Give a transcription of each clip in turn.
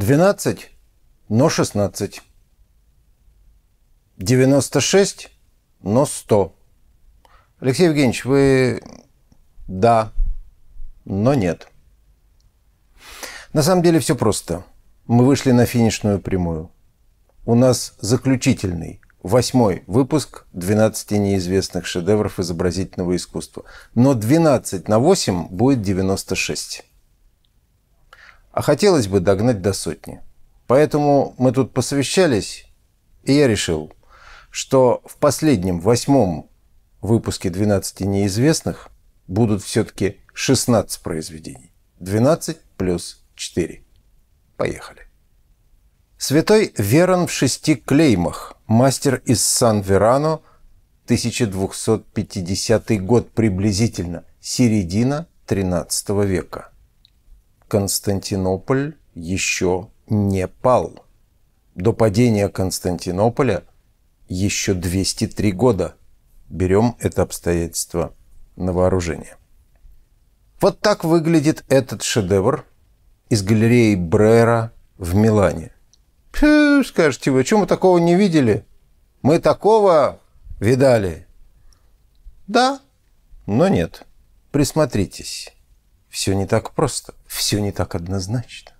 12, но 16. 96, но 100. Алексей Евгеньевич, вы... Да, но нет. На самом деле все просто. Мы вышли на финишную прямую. У нас заключительный, восьмой выпуск 12 неизвестных шедевров изобразительного искусства. Но 12 на 8 будет 96 а хотелось бы догнать до сотни. Поэтому мы тут посовещались, и я решил, что в последнем, восьмом выпуске «12 неизвестных» будут все-таки 16 произведений. 12 плюс 4. Поехали. Святой Верон в шести клеймах. Мастер из Сан-Верано, 1250 год приблизительно, середина 13 века. Константинополь еще не пал. До падения Константинополя еще 203 года. Берем это обстоятельство на вооружение. Вот так выглядит этот шедевр из галереи Брера в Милане. Фу, скажете вы, что мы такого не видели? Мы такого видали. Да, но нет. Присмотритесь. Все не так просто, все не так однозначно.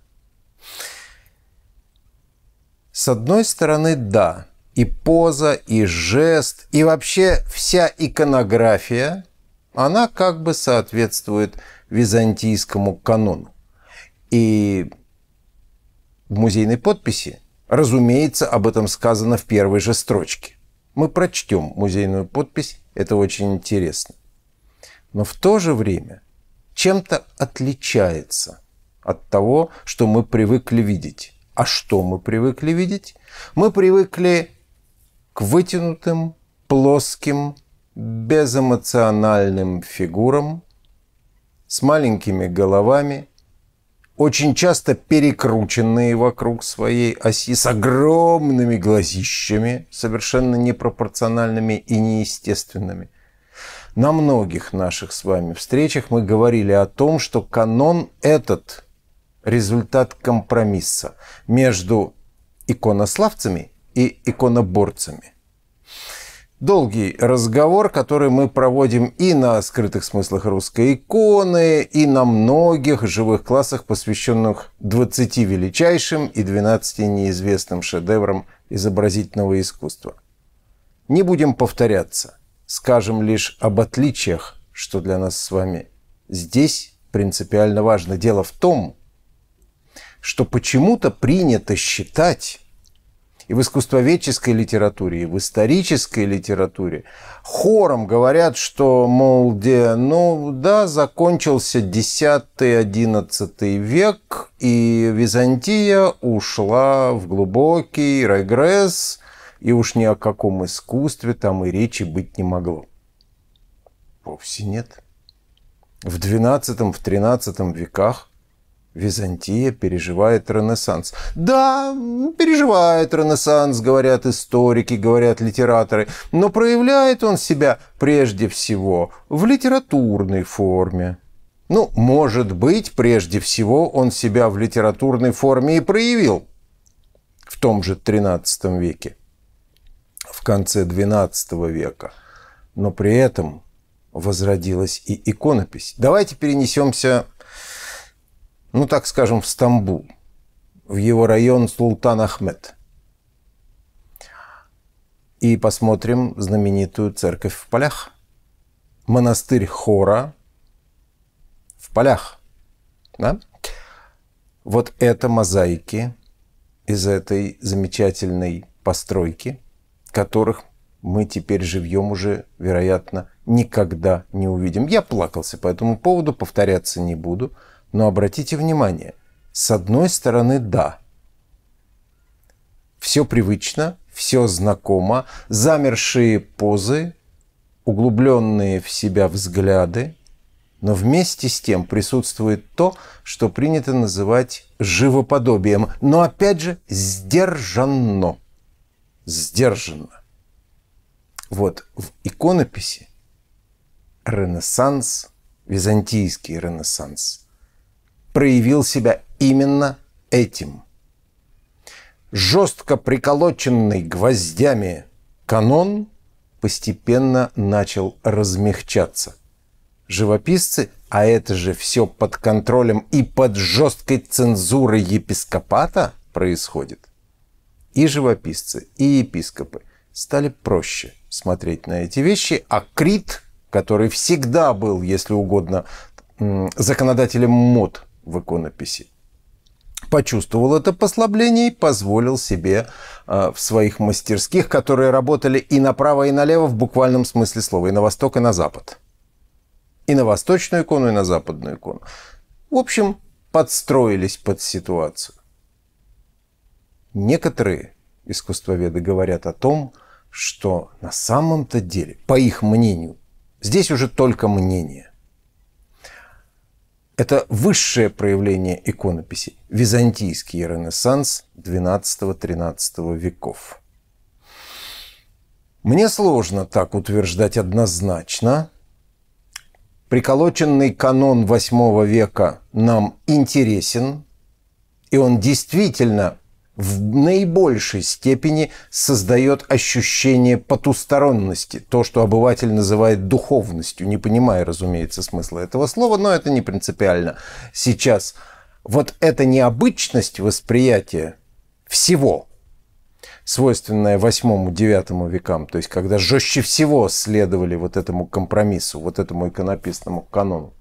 С одной стороны, да, и поза, и жест, и вообще вся иконография, она как бы соответствует византийскому канону. И в музейной подписи, разумеется, об этом сказано в первой же строчке. Мы прочтем музейную подпись, это очень интересно. Но в то же время – чем-то отличается от того, что мы привыкли видеть. А что мы привыкли видеть? Мы привыкли к вытянутым, плоским, безэмоциональным фигурам с маленькими головами, очень часто перекрученные вокруг своей оси, с огромными глазищами, совершенно непропорциональными и неестественными – на многих наших с вами встречах мы говорили о том, что канон этот результат компромисса между иконославцами и иконоборцами. Долгий разговор, который мы проводим и на скрытых смыслах русской иконы, и на многих живых классах, посвященных 20 величайшим и 12 неизвестным шедеврам изобразительного искусства. Не будем повторяться скажем лишь об отличиях, что для нас с вами здесь принципиально важно. Дело в том, что почему-то принято считать, и в искусствоведческой литературе, и в исторической литературе хором говорят, что, мол, где, ну да, закончился 10-11 век, и Византия ушла в глубокий регресс – и уж ни о каком искусстве там и речи быть не могло. Вовсе нет. В XII-XIII веках Византия переживает Ренессанс. Да, переживает Ренессанс, говорят историки, говорят литераторы, но проявляет он себя прежде всего в литературной форме. Ну, может быть, прежде всего он себя в литературной форме и проявил в том же XIII веке в конце XII века, но при этом возродилась и иконопись. Давайте перенесемся, ну так скажем, в Стамбул, в его район Султан Ахмед. И посмотрим знаменитую церковь в полях. Монастырь Хора в полях. Да? Вот это мозаики из этой замечательной постройки – которых мы теперь живьем уже, вероятно, никогда не увидим. Я плакался по этому поводу, повторяться не буду, но обратите внимание, с одной стороны, да, все привычно, все знакомо, замершие позы, углубленные в себя взгляды, но вместе с тем присутствует то, что принято называть живоподобием, но опять же сдержанно сдержанно. Вот в иконописи Ренессанс, византийский Ренессанс, проявил себя именно этим. Жестко приколоченный гвоздями канон постепенно начал размягчаться. Живописцы, а это же все под контролем и под жесткой цензурой епископата происходит, и живописцы, и епископы стали проще смотреть на эти вещи, а Крит, который всегда был, если угодно, законодателем мод в иконописи, почувствовал это послабление и позволил себе э, в своих мастерских, которые работали и направо, и налево в буквальном смысле слова, и на восток, и на запад. И на восточную икону, и на западную икону. В общем, подстроились под ситуацию. Некоторые искусствоведы говорят о том, что на самом-то деле, по их мнению, здесь уже только мнение. Это высшее проявление иконописи – византийский ренессанс XII-XIII веков. Мне сложно так утверждать однозначно. Приколоченный канон VIII века нам интересен, и он действительно в наибольшей степени создает ощущение потусторонности, то, что обыватель называет духовностью, не понимая, разумеется, смысла этого слова, но это не принципиально. Сейчас вот эта необычность восприятия всего, свойственная восьмому девятому векам, то есть когда жестче всего следовали вот этому компромиссу, вот этому иконописному канону,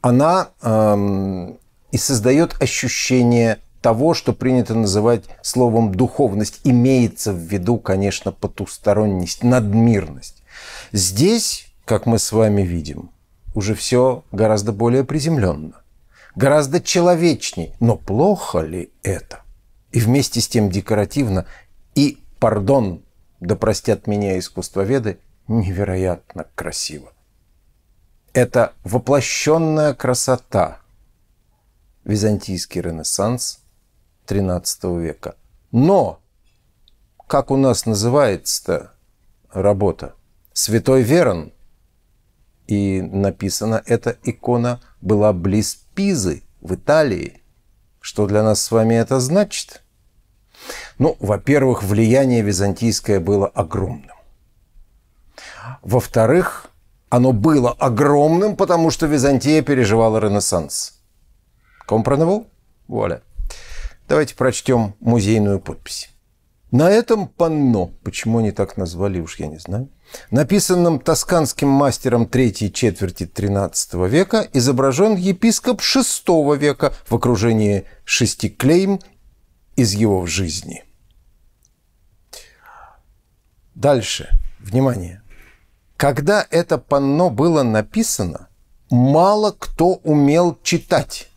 она эм, и создает ощущение того, что принято называть словом духовность, имеется в виду, конечно, потусторонность, надмирность. Здесь, как мы с вами видим, уже все гораздо более приземленно, гораздо человечней. Но плохо ли это? И вместе с тем декоративно и, пардон, да простят меня искусствоведы, невероятно красиво. Это воплощенная красота – византийский ренессанс XIII века. Но как у нас называется-то работа? Святой Верон. И написана эта икона была близ Пизы в Италии. Что для нас с вами это значит? Ну, во-первых, влияние византийское было огромным. Во-вторых, оно было огромным, потому что Византия переживала Ренессанс. Компраневал? Вуаля. Давайте прочтем музейную подпись. На этом панно, почему они так назвали, уж я не знаю, написанном тосканским мастером третьей четверти XIII века, изображен епископ VI века в окружении шести клейм из его жизни. Дальше, внимание. Когда это панно было написано, мало кто умел читать.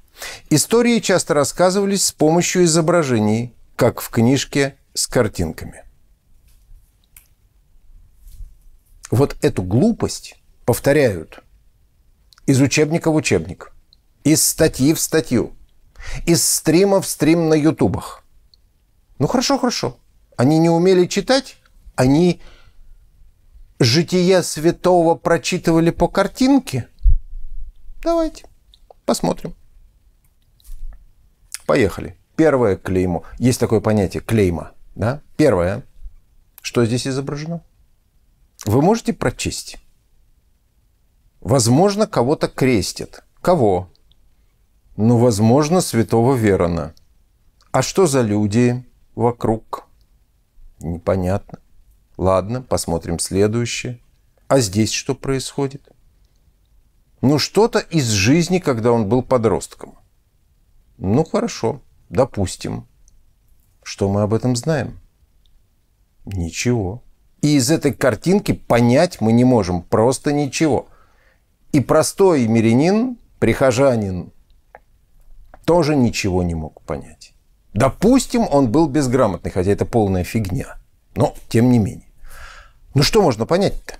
Истории часто рассказывались с помощью изображений, как в книжке с картинками. Вот эту глупость повторяют из учебника в учебник, из статьи в статью, из стрима в стрим на ютубах. Ну хорошо, хорошо. Они не умели читать, они жития святого прочитывали по картинке. Давайте посмотрим. Поехали. Первое клеймо. Есть такое понятие клейма. Да? Первое. Что здесь изображено? Вы можете прочесть? Возможно, кого-то крестят. Кого? Ну, возможно, святого Верона. А что за люди вокруг? Непонятно. Ладно, посмотрим следующее. А здесь что происходит? Ну, что-то из жизни, когда он был подростком. Ну хорошо, допустим. Что мы об этом знаем? Ничего. И из этой картинки понять мы не можем просто ничего. И простой мирянин, прихожанин, тоже ничего не мог понять. Допустим, он был безграмотный, хотя это полная фигня. Но, тем не менее. Ну что можно понять-то?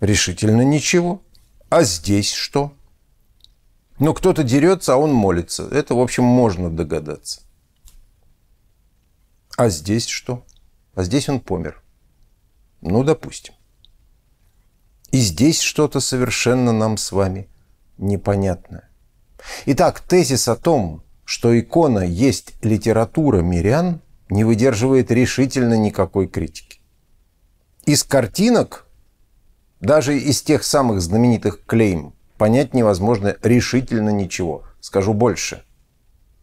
Решительно ничего. А здесь что? Но кто-то дерется, а он молится. Это, в общем, можно догадаться. А здесь что? А здесь он помер. Ну, допустим. И здесь что-то совершенно нам с вами непонятное. Итак, тезис о том, что икона есть литература мирян, не выдерживает решительно никакой критики. Из картинок, даже из тех самых знаменитых клейм – понять невозможно решительно ничего. Скажу больше.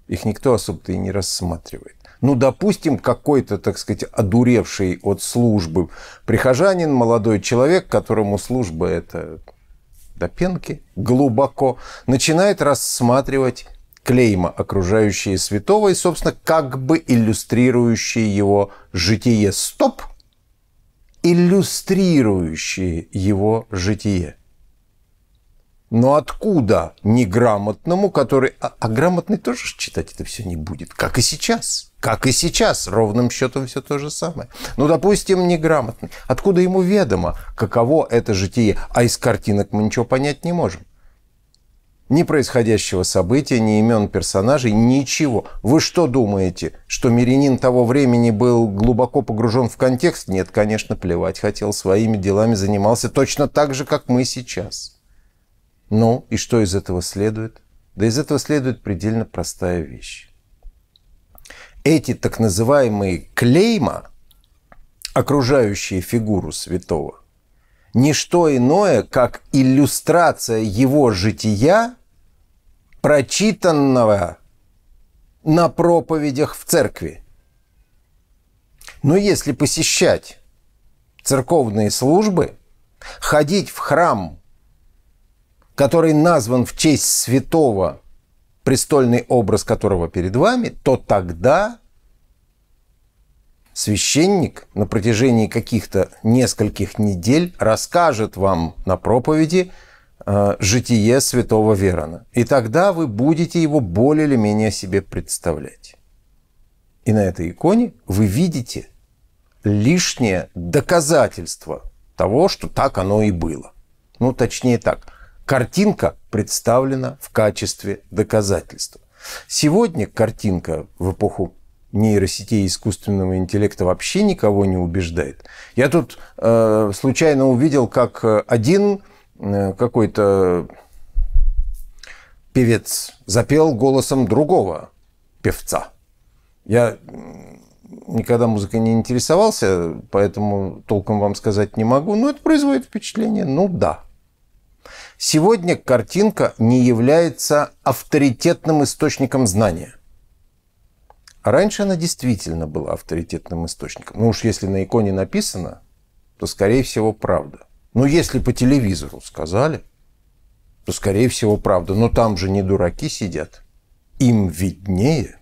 Их никто особо-то и не рассматривает. Ну, допустим, какой-то, так сказать, одуревший от службы прихожанин, молодой человек, которому служба это до пенки глубоко, начинает рассматривать клейма, окружающие святого и, собственно, как бы иллюстрирующие его житие. Стоп! Иллюстрирующие его житие. Но откуда неграмотному, который... А, а грамотный тоже читать это все не будет, как и сейчас. Как и сейчас, ровным счетом все то же самое. Ну, допустим, неграмотный. Откуда ему ведомо, каково это житие? А из картинок мы ничего понять не можем. Ни происходящего события, ни имен персонажей, ничего. Вы что думаете, что Миринин того времени был глубоко погружен в контекст? Нет, конечно, плевать хотел, своими делами занимался точно так же, как мы сейчас. Ну и что из этого следует? Да из этого следует предельно простая вещь. Эти так называемые клейма, окружающие фигуру святого, не что иное, как иллюстрация его жития, прочитанного на проповедях в церкви. Но если посещать церковные службы, ходить в храм который назван в честь святого, престольный образ которого перед вами, то тогда священник на протяжении каких-то нескольких недель расскажет вам на проповеди э, житие святого Верона. И тогда вы будете его более или менее себе представлять. И на этой иконе вы видите лишнее доказательство того, что так оно и было. Ну, точнее так – Картинка представлена в качестве доказательства. Сегодня картинка в эпоху нейросетей и искусственного интеллекта вообще никого не убеждает. Я тут э, случайно увидел, как э, один э, какой-то певец запел голосом другого певца. Я никогда музыкой не интересовался, поэтому толком вам сказать не могу. Но это производит впечатление. Ну да, Сегодня картинка не является авторитетным источником знания. Раньше она действительно была авторитетным источником. Ну уж если на иконе написано, то, скорее всего, правда. Но если по телевизору сказали, то, скорее всего, правда. Но там же не дураки сидят. Им виднее.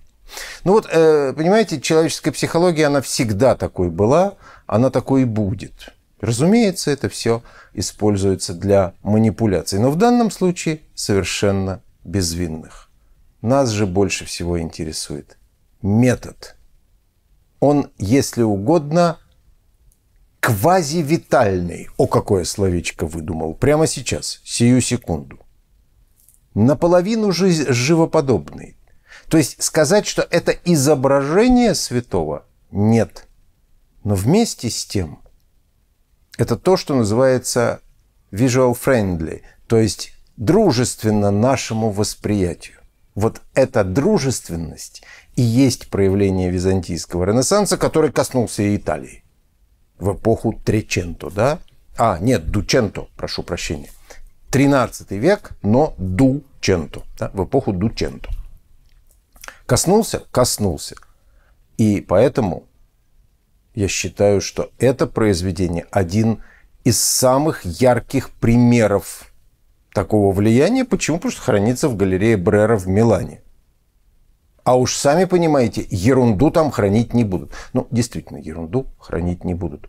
Ну вот, э, понимаете, человеческая психология, она всегда такой была, она такой и будет. Разумеется, это все используется для манипуляций, но в данном случае совершенно безвинных. Нас же больше всего интересует метод. Он, если угодно, квазивитальный. О, какое словечко выдумал. Прямо сейчас, сию секунду. Наполовину живоподобный. То есть сказать, что это изображение святого, нет. Но вместе с тем – это то, что называется visual friendly, то есть дружественно нашему восприятию. Вот эта дружественность и есть проявление византийского ренессанса, который коснулся и Италии в эпоху Треченто, да? А, нет, Дученто, прошу прощения. 13 век, но Дученто, да? в эпоху Дученто. Коснулся? Коснулся. И поэтому я считаю, что это произведение один из самых ярких примеров такого влияния. Почему? Потому что хранится в галерее Брера в Милане. А уж сами понимаете, ерунду там хранить не будут. Ну, действительно, ерунду хранить не будут.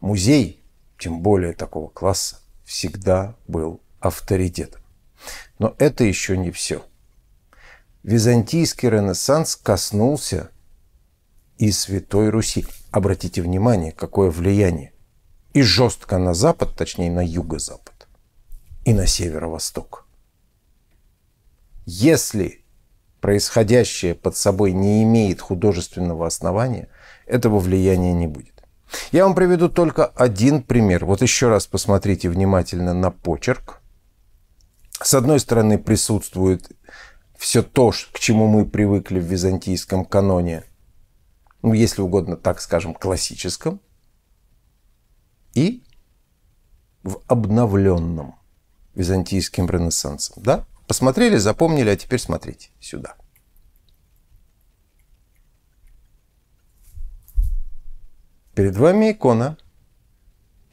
Музей, тем более такого класса, всегда был авторитетом. Но это еще не все. Византийский ренессанс коснулся и Святой Руси. Обратите внимание, какое влияние. И жестко на запад, точнее на юго-запад, и на северо-восток. Если происходящее под собой не имеет художественного основания, этого влияния не будет. Я вам приведу только один пример. Вот еще раз посмотрите внимательно на почерк. С одной стороны присутствует все то, к чему мы привыкли в византийском каноне – ну, если угодно, так скажем, классическом, и в обновленном византийским ренессансом. Да? Посмотрели, запомнили, а теперь смотрите сюда. Перед вами икона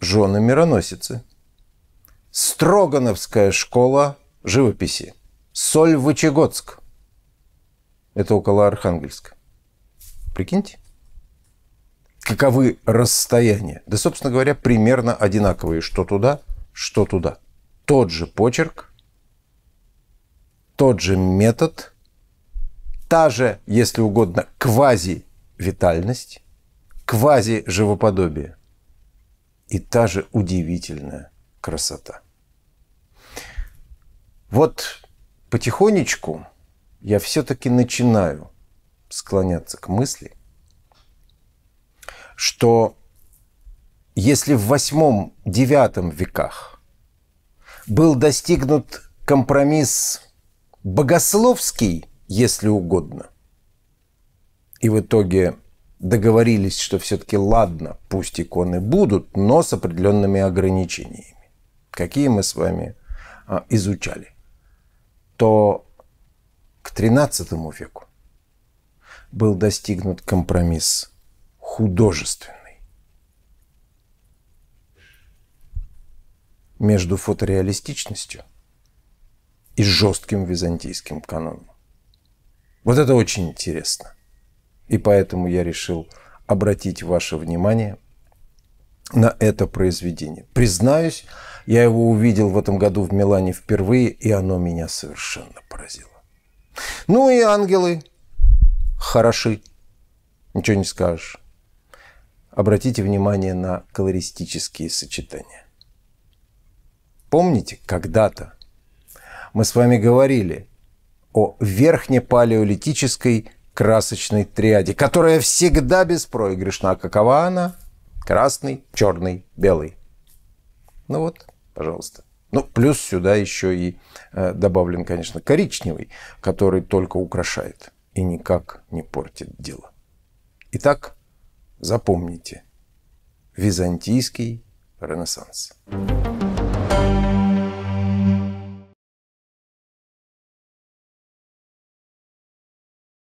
жены мироносицы. Строгановская школа живописи. Соль Сольвычегодск. Это около Архангельска. Прикиньте, каковы расстояния. Да, собственно говоря, примерно одинаковые, что туда, что туда. Тот же почерк, тот же метод, та же, если угодно, квази-витальность, квази-живоподобие и та же удивительная красота. Вот потихонечку я все-таки начинаю склоняться к мысли, что если в восьмом-девятом веках был достигнут компромисс богословский, если угодно, и в итоге договорились, что все-таки ладно, пусть иконы будут, но с определенными ограничениями, какие мы с вами а, изучали, то к XIII веку был достигнут компромисс художественный. между фотореалистичностью и жестким византийским каноном. Вот это очень интересно. И поэтому я решил обратить ваше внимание на это произведение. Признаюсь, я его увидел в этом году в Милане впервые, и оно меня совершенно поразило. Ну и ангелы, хороши. Ничего не скажешь. Обратите внимание на колористические сочетания. Помните, когда-то мы с вами говорили о верхнепалеолитической красочной триаде, которая всегда беспроигрышна. А какова она? Красный, черный, белый. Ну вот, пожалуйста. Ну, плюс сюда еще и э, добавлен, конечно, коричневый, который только украшает и никак не портит дело. Итак, запомните. Византийский Ренессанс. Thank you.